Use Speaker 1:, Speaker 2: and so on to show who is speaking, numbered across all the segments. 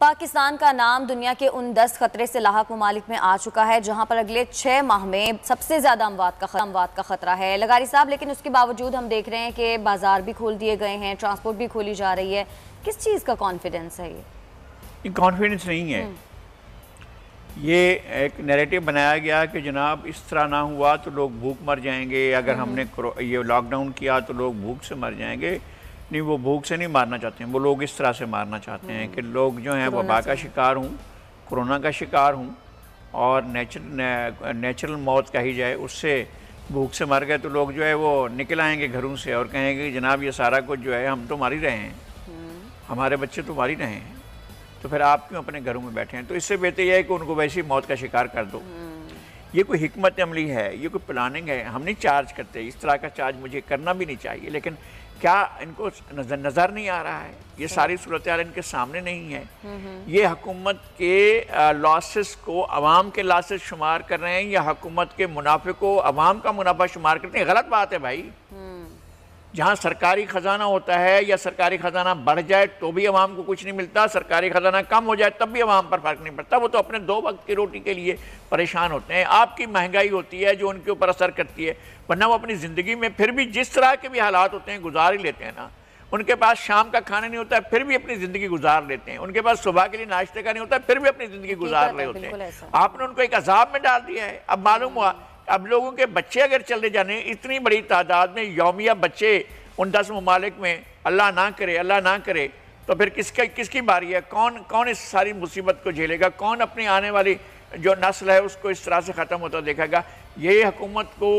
Speaker 1: पाकिस्तान का नाम दुनिया के उन दस खतरे से लाक ममालिक में आ चुका है जहां पर अगले छः माह में सबसे ज़्यादा अमवात का अमवात का ख़तरा है लगारी साहब लेकिन उसके बावजूद हम देख रहे हैं कि बाज़ार भी खोल दिए गए हैं ट्रांसपोर्ट भी खोली जा रही है किस चीज़ का कॉन्फिडेंस है ये कॉन्फिडेंस नहीं है हम्म। ये एक नेरेटिव बनाया गया कि जनाब इस तरह ना हुआ तो लोग भूख मर जाएंगे अगर हम्म, हमने हम्म। ये लॉकडाउन किया तो लोग भूख से मर जाएंगे नहीं वो भूख से नहीं मारना चाहते हैं वो लोग इस तरह से मारना चाहते हैं कि लोग जो हैं वबा का शिकार हूँ कोरोना का शिकार हूँ और नेचुरल नेचुरल मौत कही जाए उससे भूख से मर गए तो लोग जो है वो निकल आएंगे घरों से और कहेंगे कि जनाब ये सारा कुछ जो है हम तो मार ही रहे हैं हम्म। हमारे बच्चे तो मार ही रहे हैं तो फिर आप क्यों अपने घरों में बैठे हैं तो इससे बेहतर यह है कि उनको वैसे ही मौत का शिकार कर दो हम्म। ये कोई हमत अमली है ये कोई प्लानिंग है हम नहीं चार्ज करते इस तरह का चार्ज मुझे करना भी नहीं चाहिए लेकिन क्या इनको नज़र नजर नहीं आ रहा है ये सारी सूरत इनके सामने नहीं है हम्म, हम्म। ये हकूमत के लॉसेस को अवाम के लॉसेस शुमार कर रहे हैं या हकूमत के मुनाफे को अवाम का मुनाफा शुमार करते हैं गलत बात है भाई हम्म। जहाँ सरकारी ख़जाना होता है या सरकारी ख़जाना बढ़ जाए तो भी आवाम को कुछ नहीं मिलता सरकारी ख़जाना कम हो जाए तब भी आवाम पर फ़र्क नहीं पड़ता वो तो अपने दो वक्त की रोटी के लिए परेशान होते हैं आपकी महंगाई होती है जो उनके ऊपर असर करती है वरना वो अपनी ज़िंदगी में फिर भी जिस तरह के भी हालात होते हैं गुजार ही लेते हैं ना उनके पास शाम का खाना नहीं होता है फिर भी अपनी ज़िंदगी गुजार लेते हैं उनके पास सुबह के लिए नाश्ते का नहीं होता है फिर भी अपनी ज़िंदगी गुजार रहे होते हैं आपने उनको एक अजाब में डाल दिया है अब मालूम हुआ अब लोगों के बच्चे अगर चले जाने इतनी बड़ी तादाद में योमिया बच्चे उन दस ममालिक में अल्लाह ना करे अल्लाह ना करे तो फिर किसका किसकी बारी है कौन कौन इस सारी मुसीबत को झेलेगा कौन अपनी आने वाली जो नस्ल है उसको इस तरह से ख़त्म होता देखेगा ये हकूमत को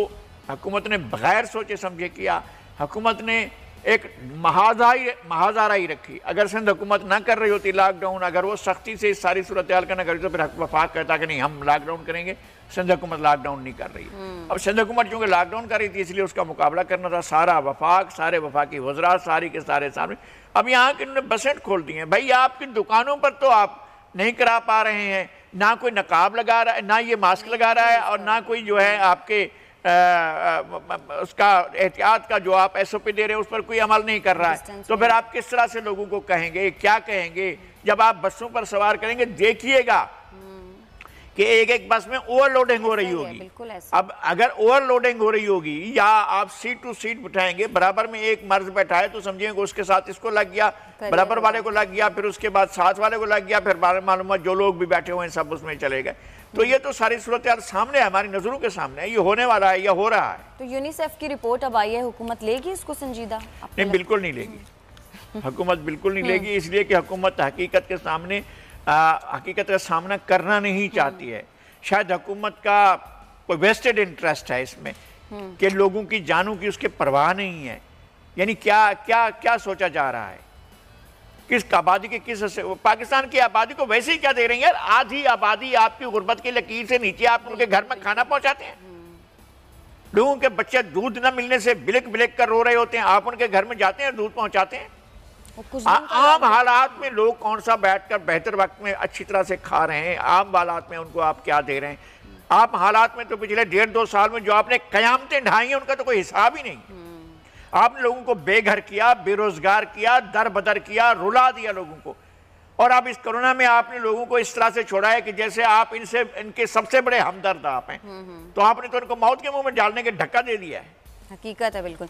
Speaker 1: हकूमत ने बगैर सोचे समझे किया हकूमत ने एक महाजा ही महाजारा ही रखी अगर सिंध हुकूमत ना कर रही होती लॉकडाउन अगर वो सख्ती से इस सारी सूरत हाल का ना करी तो फिर वफाक कहता कि नहीं हम लॉकडाउन करेंगे सिंध हुकूमत लॉकडाउन नहीं कर रही हम्म। अब सिंध हुकूमत चूंकि लॉकडाउन कर रही थी इसलिए उसका मुकाबला करना था सारा वफाक सारे वफाकी वजरा सारी के सारे सामने अब यहाँ के उन्होंने बसें खोल दी हैं भाई आपकी दुकानों पर तो आप नहीं करा पा रहे हैं ना कोई नकाब लगा रहा है ना ये मास्क लगा रहा है और ना कोई जो है आपके आ, उसका एहतियात का जो आप एस ओ पी दे रहे हैं उस पर कोई अमल नहीं कर रहा है तो फिर आप किस तरह से लोगों को कहेंगे क्या कहेंगे जब आप बसों पर सवार करेंगे देखिएगा कि एक एक बस में ओवरलोडिंग हो रही होगी अब अगर ओवरलोडिंग हो रही होगी या आप सीट टू सीट बैठाएंगे बराबर में एक मर्ज बैठा है तो समझिएगा उसके साथ इसको लग गया बराबर वाले को लग गया फिर उसके बाद साथ वाले को लग गया फिर बारे मालूम जो लोग भी बैठे हुए हैं सब उसमें चले गए तो ये तो सारी सूरत सामने है हमारी नजरों के सामने है ये होने वाला है या हो रहा है तो यूनिसेफ की रिपोर्ट अब आई है हुकूमत लेगी इसको संजीदा नहीं तो बिल्कुल नहीं लेगी हम्म। हुकूमत बिल्कुल नहीं लेगी हम्म। इसलिए कि हुकूमत हकीकत के सामने हकीकत का सामना करना नहीं चाहती है शायद हुकूमत का कोई वेस्टेड इंटरेस्ट है इसमें हम्म। कि लोगों की जानों की उसके परवाह नहीं है यानी क्या क्या क्या सोचा जा रहा है किस आबादी के किस से, पाकिस्तान की आबादी को वैसे ही क्या दे रहे हैं यार आधी आबादी आपकी गुर्बत की लकीर से नीचे आप उनके घर में खाना पहुंचाते हैं हम्म। लोगों के बच्चे दूध न मिलने से बिलक बिलक कर रो रहे होते हैं आप उनके घर में जाते हैं दूध पहुंचाते हैं आम हालात में लोग कौन सा बैठकर बेहतर वक्त में अच्छी तरह से खा रहे हैं आम हालात में उनको आप क्या दे रहे हैं आप हालात में तो पिछले डेढ़ दो साल में जो आपने कयामतें ढाई हैं उनका तो कोई हिसाब ही नहीं हम्म। आपने लोगों को बेघर किया बेरोजगार किया दर बदर किया रुला दिया लोगों को और अब इस कोरोना में आपने लोगों को इस तरह से छोड़ा है कि जैसे आप इनसे इनके सबसे बड़े हमदर्द आप हैं हम्म, हम्म। तो आपने तो इनको मौत के मुंह में डालने के धक्का दे दिया है हकीकत है बिल्कुल